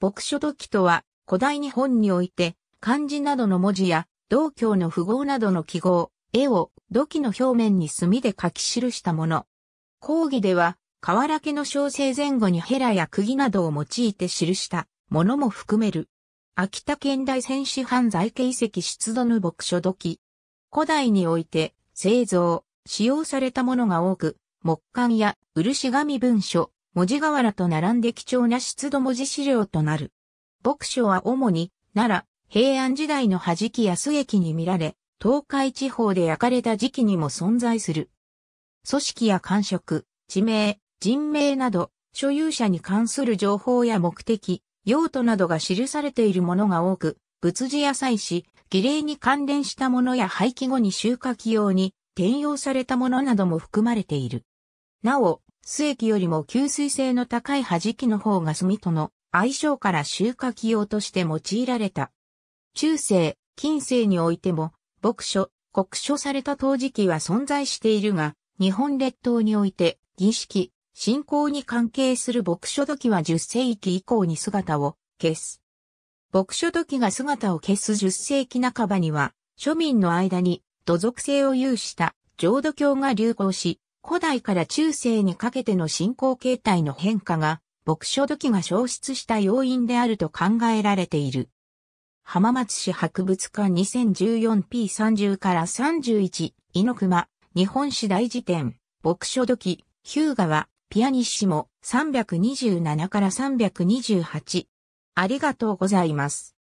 牧書土器とは、古代日本において、漢字などの文字や、道教の符号などの記号、絵を土器の表面に墨で書き記したもの。講義では、瓦家の小生前後にヘラや釘などを用いて記したものも含める。秋田県大戦士犯罪形遺跡出土の牧書土器。古代において製造、使用されたものが多く、木簡や漆紙文書、文字瓦と並んで貴重な湿度文字資料となる。牧書は主に、奈良、平安時代の弾き安駅に見られ、東海地方で焼かれた時期にも存在する。組織や官職、地名、人名など、所有者に関する情報や目的、用途などが記されているものが多く、仏事や祭祀、儀礼に関連したものや廃棄後に収穫用に転用されたものなども含まれている。なお、素液よりも吸水性の高い弾きの方が炭との相性から収穫用として用いられた。中世、近世においても、牧書、国書された陶磁器は存在しているが、日本列島において、儀式、信仰に関係する牧書土器は10世紀以降に姿を消す。牧書土器が姿を消す10世紀半ばには、庶民の間に土属性を有した浄土教が流行し、古代から中世にかけての信仰形態の変化が、牧書土器が消失した要因であると考えられている。浜松市博物館 2014P30 から31、猪熊、日本史大辞典、牧書土器、ヒューガは、ピアニッシモ327から328。ありがとうございます。